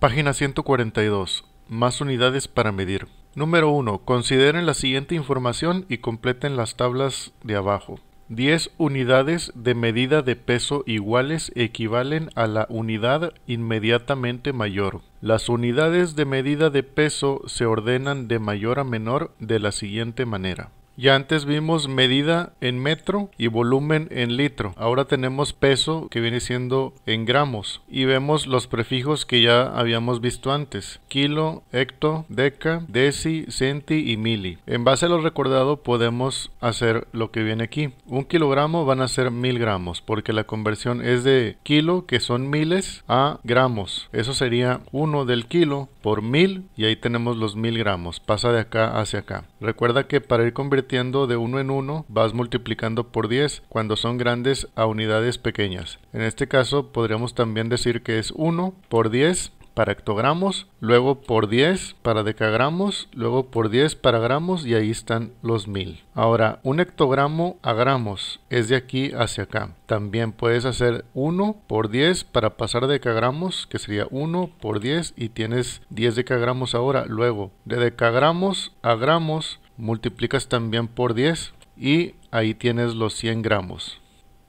Página 142. Más unidades para medir. Número 1. Consideren la siguiente información y completen las tablas de abajo. 10 unidades de medida de peso iguales equivalen a la unidad inmediatamente mayor. Las unidades de medida de peso se ordenan de mayor a menor de la siguiente manera. Ya antes vimos medida en metro y volumen en litro. Ahora tenemos peso que viene siendo en gramos. Y vemos los prefijos que ya habíamos visto antes. Kilo, hecto, deca, deci, centi y mili. En base a lo recordado podemos hacer lo que viene aquí. Un kilogramo van a ser mil gramos porque la conversión es de kilo que son miles a gramos. Eso sería uno del kilo por mil y ahí tenemos los mil gramos. Pasa de acá hacia acá. Recuerda que para ir convirtiendo de 1 en 1, vas multiplicando por 10 cuando son grandes a unidades pequeñas. En este caso podríamos también decir que es 1 por 10 para hectogramos, luego por 10 para decagramos, luego por 10 para gramos y ahí están los 1000. Ahora, un hectogramo a gramos es de aquí hacia acá. También puedes hacer 1 por 10 para pasar de decagramos, que sería 1 por 10 y tienes 10 decagramos ahora. Luego, de decagramos a gramos multiplicas también por 10 y ahí tienes los 100 gramos.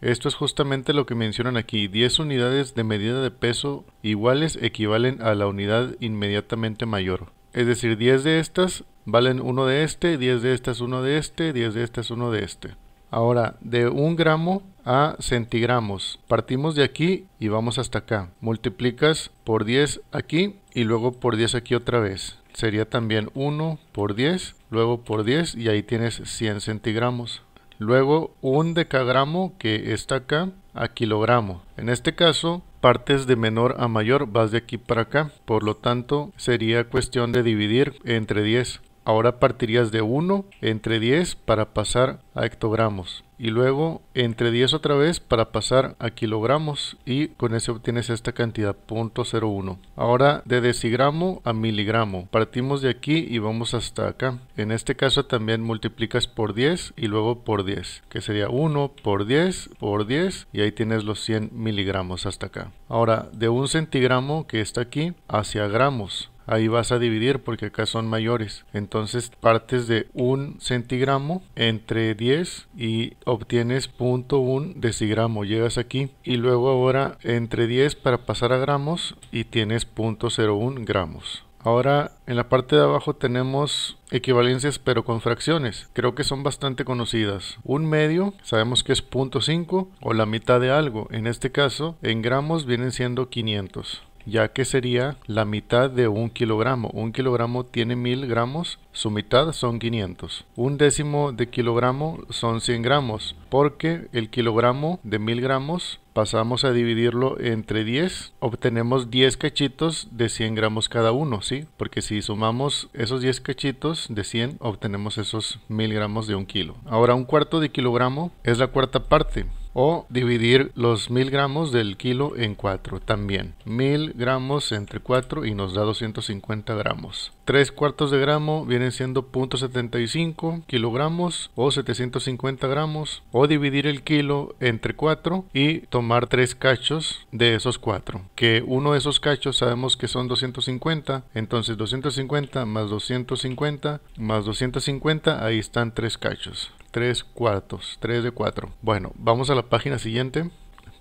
Esto es justamente lo que mencionan aquí. 10 unidades de medida de peso iguales equivalen a la unidad inmediatamente mayor. Es decir, 10 de estas valen 1 de este, 10 de estas 1 de este, 10 de estas 1 de este. Ahora, de 1 gramo a centigramos. Partimos de aquí y vamos hasta acá. Multiplicas por 10 aquí y luego por 10 aquí otra vez. Sería también 1 por 10, luego por 10 y ahí tienes 100 centigramos. Luego un decagramo que está acá a kilogramo. En este caso, partes de menor a mayor vas de aquí para acá. Por lo tanto, sería cuestión de dividir entre 10. Ahora partirías de 1 entre 10 para pasar a hectogramos y luego entre 10 otra vez para pasar a kilogramos y con eso obtienes esta cantidad 0.01 ahora de decigramo a miligramo partimos de aquí y vamos hasta acá en este caso también multiplicas por 10 y luego por 10 que sería 1 por 10 por 10 y ahí tienes los 100 miligramos hasta acá ahora de un centigramo que está aquí hacia gramos ahí vas a dividir porque acá son mayores. Entonces partes de un centigramo entre 10 y obtienes 0.1 decigramo. Llegas aquí y luego ahora entre 10 para pasar a gramos y tienes .01 gramos. Ahora en la parte de abajo tenemos equivalencias pero con fracciones. Creo que son bastante conocidas. Un medio sabemos que es .5 o la mitad de algo. En este caso en gramos vienen siendo 500 ya que sería la mitad de un kilogramo. Un kilogramo tiene mil gramos, su mitad son 500. Un décimo de kilogramo son 100 gramos, porque el kilogramo de 1000 gramos pasamos a dividirlo entre 10, obtenemos 10 cachitos de 100 gramos cada uno, ¿sí? Porque si sumamos esos 10 cachitos de 100, obtenemos esos 1000 gramos de un kilo. Ahora, un cuarto de kilogramo es la cuarta parte o dividir los 1000 gramos del kilo en 4 también 1000 gramos entre 4 y nos da 250 gramos 3 cuartos de gramo vienen siendo 0.75 kilogramos o 750 gramos o dividir el kilo entre 4 y tomar 3 cachos de esos 4 que uno de esos cachos sabemos que son 250 entonces 250 más 250 más 250 ahí están 3 cachos 3 cuartos, 3 de 4. Bueno, vamos a la página siguiente.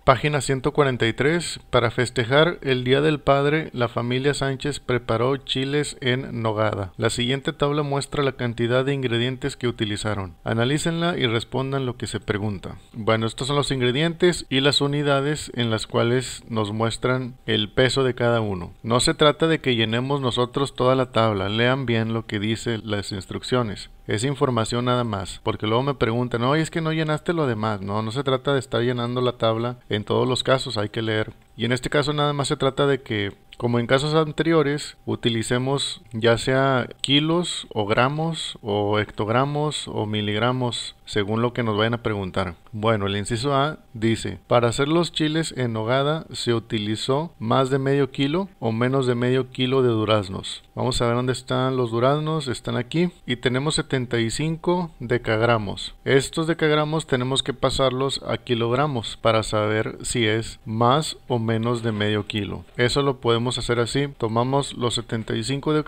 Página 143. Para festejar el Día del Padre, la familia Sánchez preparó chiles en nogada. La siguiente tabla muestra la cantidad de ingredientes que utilizaron. Analícenla y respondan lo que se pregunta. Bueno, estos son los ingredientes y las unidades en las cuales nos muestran el peso de cada uno. No se trata de que llenemos nosotros toda la tabla. Lean bien lo que dice las instrucciones. Es información nada más, porque luego me preguntan, no, es que no llenaste lo demás. No, no se trata de estar llenando la tabla. En todos los casos hay que leer y en este caso nada más se trata de que, como en casos anteriores, utilicemos ya sea kilos o gramos o hectogramos o miligramos, según lo que nos vayan a preguntar. Bueno, el inciso A dice, para hacer los chiles en nogada se utilizó más de medio kilo o menos de medio kilo de duraznos. Vamos a ver dónde están los duraznos, están aquí y tenemos 75 decagramos. Estos decagramos tenemos que pasarlos a kilogramos para saber si es más o menos menos de medio kilo. Eso lo podemos hacer así. Tomamos los 75 de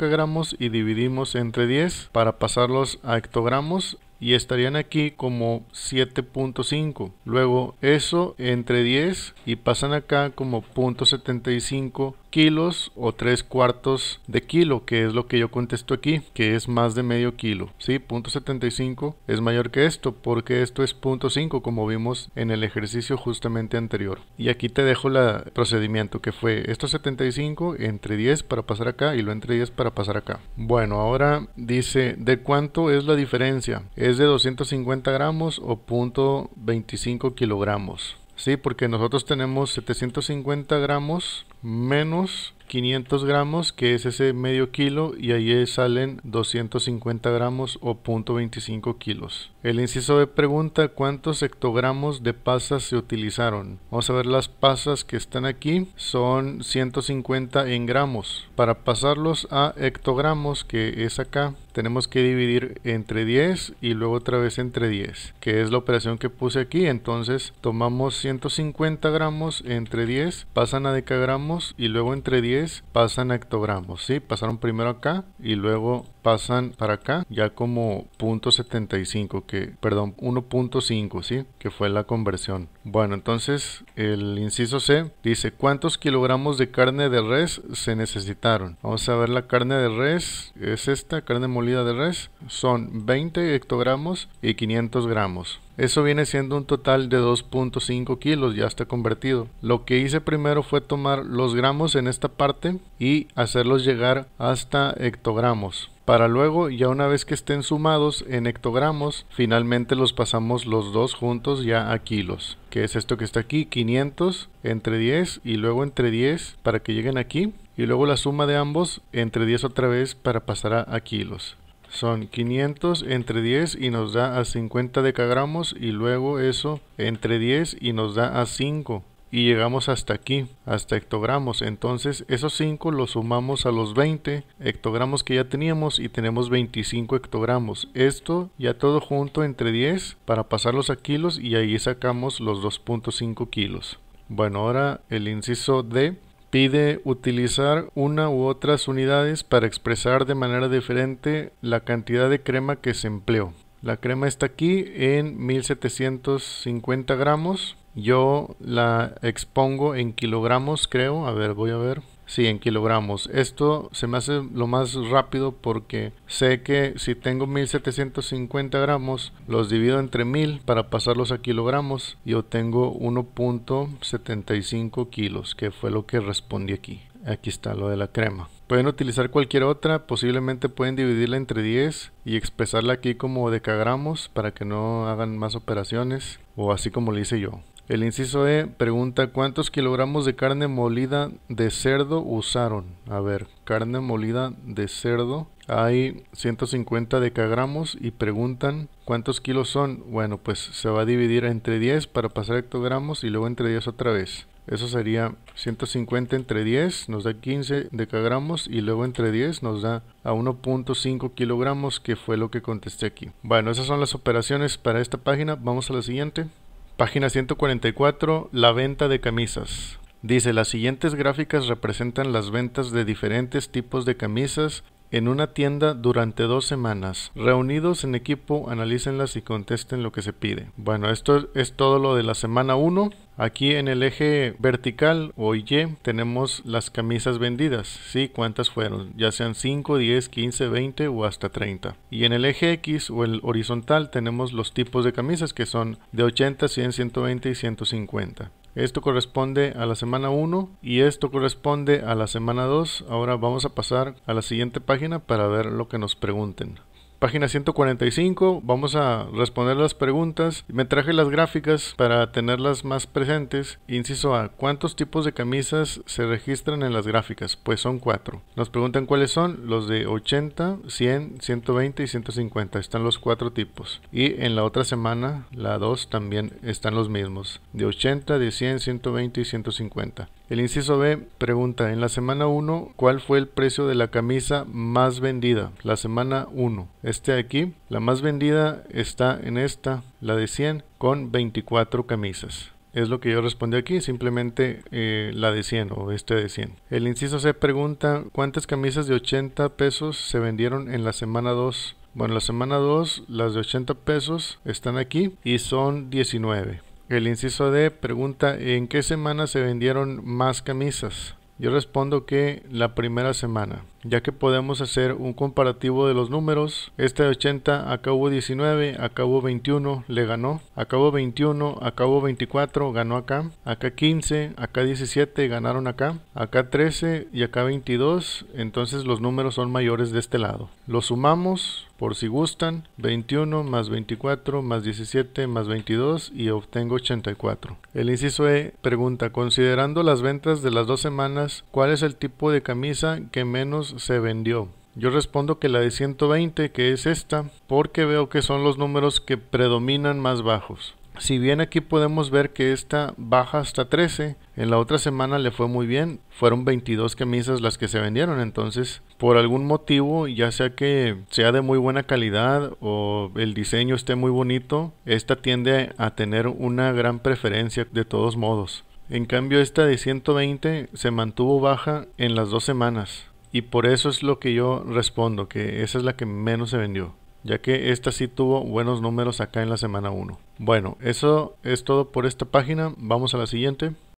y dividimos entre 10 para pasarlos a hectogramos y estarían aquí como 7.5. Luego eso entre 10 y pasan acá como 0.75 kilos o tres cuartos de kilo, que es lo que yo contesto aquí, que es más de medio kilo. ¿sí? 75 es mayor que esto, porque esto es 5 como vimos en el ejercicio justamente anterior. Y aquí te dejo el procedimiento que fue esto 75 entre 10 para pasar acá y lo entre 10 para pasar acá. Bueno, ahora dice, ¿de cuánto es la diferencia? ¿Es de 250 gramos o punto 25 kilogramos? Sí, porque nosotros tenemos 750 gramos menos 500 gramos, que es ese medio kilo, y ahí salen 250 gramos o 0.25 kilos. El inciso de pregunta cuántos hectogramos de pasas se utilizaron. Vamos a ver las pasas que están aquí. Son 150 en gramos. Para pasarlos a hectogramos, que es acá, tenemos que dividir entre 10 y luego otra vez entre 10, que es la operación que puse aquí. Entonces tomamos 150 gramos entre 10, pasan a decagramos y luego entre 10 pasan a hectogramos, ¿sí? Pasaron primero acá y luego pasan para acá ya como .75 que perdón 1.5 sí que fue la conversión bueno entonces el inciso C dice cuántos kilogramos de carne de res se necesitaron vamos a ver la carne de res es esta carne molida de res son 20 hectogramos y 500 gramos eso viene siendo un total de 2.5 kilos, ya está convertido. Lo que hice primero fue tomar los gramos en esta parte y hacerlos llegar hasta hectogramos para luego ya una vez que estén sumados en hectogramos, finalmente los pasamos los dos juntos ya a kilos, que es esto que está aquí, 500 entre 10 y luego entre 10 para que lleguen aquí y luego la suma de ambos entre 10 otra vez para pasar a, a kilos son 500 entre 10 y nos da a 50 decagramos y luego eso entre 10 y nos da a 5 y llegamos hasta aquí, hasta hectogramos. Entonces esos 5 los sumamos a los 20 hectogramos que ya teníamos y tenemos 25 hectogramos. Esto ya todo junto entre 10 para pasarlos a kilos y ahí sacamos los 2.5 kilos. Bueno, ahora el inciso D pide utilizar una u otras unidades para expresar de manera diferente la cantidad de crema que se empleó. La crema está aquí en 1750 gramos. Yo la expongo en kilogramos, creo. A ver, voy a ver. Sí, en kilogramos. Esto se me hace lo más rápido porque sé que si tengo 1750 gramos, los divido entre 1000 para pasarlos a kilogramos y obtengo 1.75 kilos, que fue lo que respondí aquí. Aquí está lo de la crema. Pueden utilizar cualquier otra, posiblemente pueden dividirla entre 10 y expresarla aquí como decagramos para que no hagan más operaciones o así como lo hice yo. El inciso E pregunta cuántos kilogramos de carne molida de cerdo usaron. A ver, carne molida de cerdo. Hay 150 decagramos y preguntan cuántos kilos son. Bueno, pues se va a dividir entre 10 para pasar hectogramos y luego entre 10 otra vez. Eso sería 150 entre 10 nos da 15 decagramos y luego entre 10 nos da a 1.5 kilogramos que fue lo que contesté aquí. Bueno, esas son las operaciones para esta página. Vamos a la siguiente. Página 144, la venta de camisas. Dice, las siguientes gráficas representan las ventas de diferentes tipos de camisas en una tienda durante dos semanas. Reunidos en equipo, analícenlas y contesten lo que se pide. Bueno, esto es todo lo de la semana 1. Aquí en el eje vertical o Y tenemos las camisas vendidas, ¿sí? ¿Cuántas fueron? Ya sean 5, 10, 15, 20 o hasta 30. Y en el eje X o el horizontal tenemos los tipos de camisas que son de 80, 100, 120 y 150. Esto corresponde a la semana 1 y esto corresponde a la semana 2. Ahora vamos a pasar a la siguiente página para ver lo que nos pregunten página 145. Vamos a responder las preguntas. Me traje las gráficas para tenerlas más presentes. Inciso A. ¿Cuántos tipos de camisas se registran en las gráficas? Pues son cuatro. Nos preguntan cuáles son. Los de 80, 100, 120 y 150. Están los cuatro tipos. Y en la otra semana, la 2, también están los mismos. De 80, de 100, 120 y 150. El inciso B pregunta, en la semana 1, ¿cuál fue el precio de la camisa más vendida? La semana 1 este de aquí. La más vendida está en esta, la de 100, con 24 camisas. Es lo que yo respondí aquí, simplemente eh, la de 100 o este de 100. El inciso C pregunta, ¿cuántas camisas de 80 pesos se vendieron en la semana 2? Bueno, la semana 2, las de 80 pesos están aquí y son 19. El inciso D pregunta, ¿en qué semana se vendieron más camisas? Yo respondo que la primera semana ya que podemos hacer un comparativo de los números. Este 80 acabó 19, acabó 21, le ganó. Acabó 21, acabó 24, ganó acá. Acá 15, acá 17, ganaron acá. Acá 13 y acá 22, entonces los números son mayores de este lado. lo sumamos por si gustan, 21 más 24 más 17 más 22 y obtengo 84. El inciso E pregunta, considerando las ventas de las dos semanas, ¿cuál es el tipo de camisa que menos se vendió. Yo respondo que la de 120, que es esta, porque veo que son los números que predominan más bajos. Si bien aquí podemos ver que esta baja hasta 13, en la otra semana le fue muy bien, fueron 22 camisas las que se vendieron, entonces por algún motivo, ya sea que sea de muy buena calidad o el diseño esté muy bonito, esta tiende a tener una gran preferencia de todos modos. En cambio esta de 120 se mantuvo baja en las dos semanas, y por eso es lo que yo respondo, que esa es la que menos se vendió, ya que esta sí tuvo buenos números acá en la semana 1. Bueno, eso es todo por esta página, vamos a la siguiente.